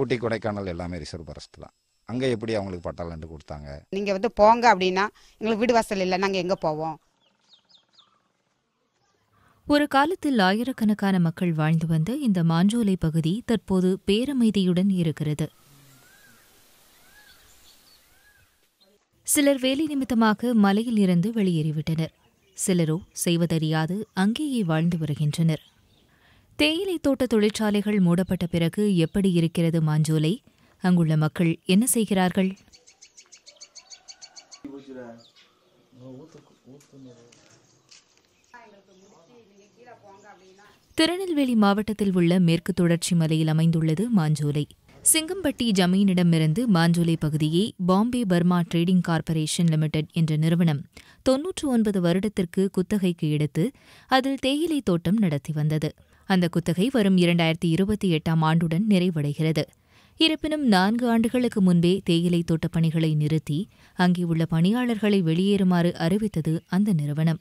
ஊட்டி கொடைக்கானல் எல்லாமே reserve forest தான் அங்கே எப்படி அவங்களுக்கு பட்டாலண்டு கொடுத்தாங்க நீங்கள் வந்து போங்க அப்படின்னா எங்களுக்கு வீடு வாசல் இல்லை நாங்கள் எங்கே போவோம் ஒரு காலத்தில் ஆயிரக்கணக்கான மக்கள் வாழ்ந்து வந்த இந்த மாஞ்சோலை பகுதி தற்போது பேரமைதியுடன் இருக்கிறது சிலர் வேலை நிமித்தமாக மலையில் இருந்து வெளியேறிவிட்டனர் சிலரோ செய்வதறியாது அங்கேயே வாழ்ந்து வருகின்றனர் தேயிலை தோட்ட தொழிற்சாலைகள் மூடப்பட்ட பிறகு எப்படி இருக்கிறது மாஞ்சோலை அங்குள்ள மக்கள் என்ன செய்கிறார்கள் திருநெல்வேலி மாவட்டத்தில் உள்ள மேற்கு தொடர்ச்சி மலையில் அமைந்துள்ளது மாஞ்சோலை சிங்கம்பட்டி ஜமீனிடமிருந்து மாஞ்சோலை பகுதியை Bombay Burma trading corporation limited என்ற நிறுவனம் தொன்னூற்று ஒன்பது வருடத்திற்கு குத்தகைக்கு எடுத்து அதில் தேயிலை தோட்டம் நடத்தி வந்தது அந்த குத்தகை வரும் இரண்டாயிரத்தி இருபத்தி எட்டாம் ஆண்டுடன் நிறைவடைகிறது இருப்பினும் நான்கு ஆண்டுகளுக்கு முன்பே தேயிலை தோட்டப் பணிகளை நிறுத்தி அங்கே உள்ள பணியாளர்களை வெளியேறுமாறு அறிவித்தது அந்த நிறுவனம்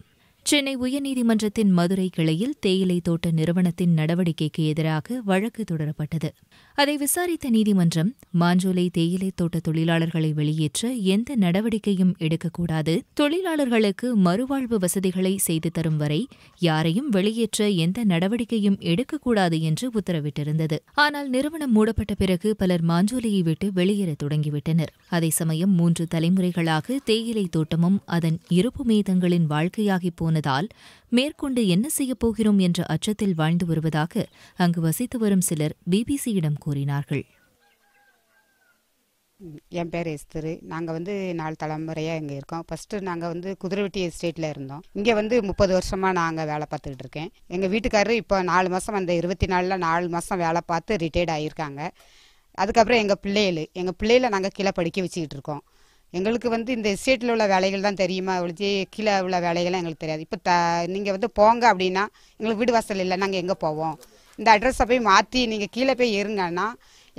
சென்னை உயர்நீதிமன்றத்தின் மதுரை கிளையில் தேயிலை தோட்ட நிறுவனத்தின் நடவடிக்கைக்கு எதிராக வழக்கு தொடரப்பட்டது அதை விசாரித்த நீதிமன்றம் மாஞ்சோலை தேயிலை தோட்ட தொழிலாளர்களை வெளியேற்ற எந்த நடவடிக்கையும் எடுக்கக்கூடாது தொழிலாளர்களுக்கு மறுவாழ்வு வசதிகளை செய்து தரும் வரை யாரையும் வெளியேற்ற எந்த நடவடிக்கையும் எடுக்கக்கூடாது என்று உத்தரவிட்டிருந்தது ஆனால் நிறுவனம் மூடப்பட்ட பிறகு பலர் மாஞ்சோலையை விட்டு வெளியேற தொடங்கிவிட்டனர் அதே சமயம் மூன்று தலைமுறைகளாக தேயிலை தோட்டமும் அதன் இருப்பு மேதங்களின் வாழ்க்கையாகி போன போனதால் மேற்கொண்டு என்ன செய்யப் போகிறோம் என்ற அச்சத்தில் வாழ்ந்து வருவதாக அங்கு வசித்து வரும் சிலர் பிபிசியிடம் கூறினார்கள் என் பேர் எஸ்தரு நாங்கள் வந்து நாலு தலைமுறையாக இங்கே இருக்கோம் ஃபஸ்ட்டு நாங்கள் வந்து குதிரைவெட்டி எஸ்டேட்டில் இருந்தோம் இங்கே வந்து முப்பது வருஷமாக நாங்கள் வேலை பார்த்துக்கிட்டு இருக்கேன் எங்கள் வீட்டுக்காரர் இப்போ நாலு மாதம் அந்த இருபத்தி நாலில் நாலு மாதம் வேலை பார்த்து ரிட்டையர்ட் ஆகியிருக்காங்க அதுக்கப்புறம் எங்கள் பிள்ளைகள் எங்கள் பிள்ளைகளை நாங்கள் கீழே படிக்க வச்சுக்கிட்டு இருக்கோம் எங்களுக்கு வந்து இந்த எஸ்டேட்டில் உள்ள வேலைகள் தான் தெரியுமா ஒழிச்சு கீழே உள்ள வேலைகள்லாம் எங்களுக்கு தெரியாது இப்போ த நீங்கள் வந்து போங்க அப்படின்னா எங்களுக்கு வீடு வாசல் இல்லை நாங்கள் எங்கே போவோம் இந்த அட்ரஸை போய் மாற்றி நீங்கள் கீழே போய் இருங்கன்னா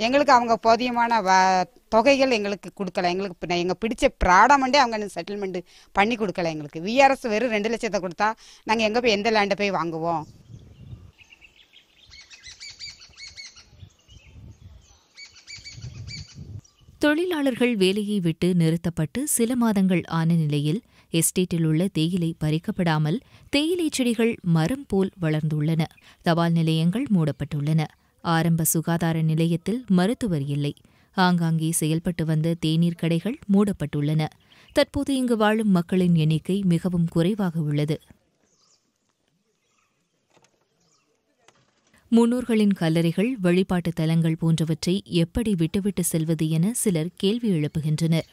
எங்களுக்கு அவங்க போதியமான வ தொகைகள் எங்களுக்கு கொடுக்கல எங்களுக்கு எங்கள் பிடிச்ச ப்ராடமெண்ட்டே அவங்க செட்டில்மெண்ட்டு பண்ணி கொடுக்கல எங்களுக்கு விஆர்எஸ் வெறும் ரெண்டு லட்சத்தை கொடுத்தா நாங்கள் எங்கே போய் எந்த லேண்டை போய் வாங்குவோம் தொழிலாளர்கள் வேலையை விட்டு நிறுத்தப்பட்டு சில மாதங்கள் ஆன நிலையில் எஸ்டேட்டில் உள்ள தேயிலை பறிக்கப்படாமல் தேயிலை செடிகள் மரம் போல் வளர்ந்துள்ளன தபால் நிலையங்கள் மூடப்பட்டுள்ளன ஆரம்ப சுகாதார நிலையத்தில் மருத்துவர் இல்லை ஆங்காங்கே செயல்பட்டு வந்த தேநீர் கடைகள் மூடப்பட்டுள்ளன தற்போது இங்கு வாழும் மக்களின் எண்ணிக்கை மிகவும் குறைவாக உள்ளது முன்னோர்களின் கல்லறைகள் வழிபாட்டு தலங்கள் போன்றவற்றை எப்படி விட்டுவிட்டு செல்வது என சிலர் கேள்வி எழுப்புகின்றனர்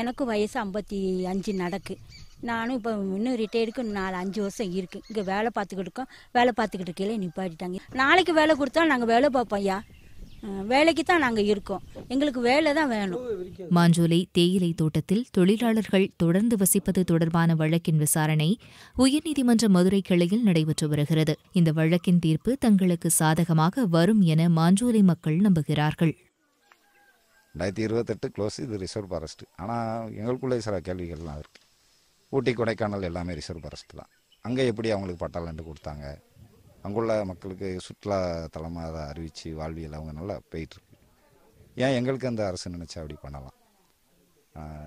எனக்கு வயசு ஐம்பத்தி அஞ்சு நடக்கு நானும் இப்போ இன்னும் ரிட்டையர்டுக்கு நாலு அஞ்சு வருஷம் இருக்குது இங்கே வேலை பார்த்துக்கிட்டு இருக்கோம் வேலை பார்த்துக்கிட்டு இருக்கையிலே நிப்பாட்டிட்டாங்க நாளைக்கு வேலை கொடுத்தா நாங்கள் வேலை பார்ப்போம் ஐயா வேலைக்கு தான் நாங்கள் இருக்கோம் எங்களுக்கு வேலை தான் வேணும் மாஞ்சோலை தேயிலை தோட்டத்தில் தொழிலாளர்கள் தொடர்ந்து வசிப்பது தொடர்பான வழக்கின் விசாரணை உயர்நீதிமன்ற மதுரை கிளையில் நடைபெற்று வருகிறது இந்த வழக்கின் தீர்ப்பு தங்களுக்கு சாதகமாக வரும் என மாஞ்சோலை மக்கள் நம்புகிறார்கள் ரெண்டாயிரத்தி இருபத்தெட்டு க்ளோஸ் இது ரிசர்வ் ஃபாரஸ்ட் ஆனால் எங்களுக்குள்ளே சில கேள்விகள்லாம் இருக்குது ஊட்டி கொடைக்கானல் எல்லாமே ரிசர்வ் ஃபாரஸ்ட் தான் அங்கே எப்படி அவங்களுக்கு பட்டாலண்டு கொடுத்தாங்க அங்குள்ள மக்களுக்கு சுற்றுலா தலமாக அதை அறிவித்து வாழ்வியல் அவங்க நல்லா போயிட்டுருக்கு ஏன் எங்களுக்கு அந்த அரசு நினச்சா அப்படி பண்ணலாம்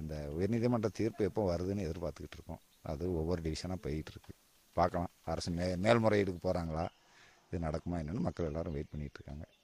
இந்த உயர்நீதிமன்ற தீர்ப்பு எப்போ வருதுன்னு எதிர்பார்த்துக்கிட்டு இருக்கோம் அது ஒவ்வொரு டிவிஷனாக போயிட்டுருக்கு பார்க்கலாம் அரசு மே மேல்முறையீடுக்கு போகிறாங்களா இது நடக்குமா என்னென்னு மக்கள் எல்லோரும் வெயிட் பண்ணிகிட்டு இருக்காங்க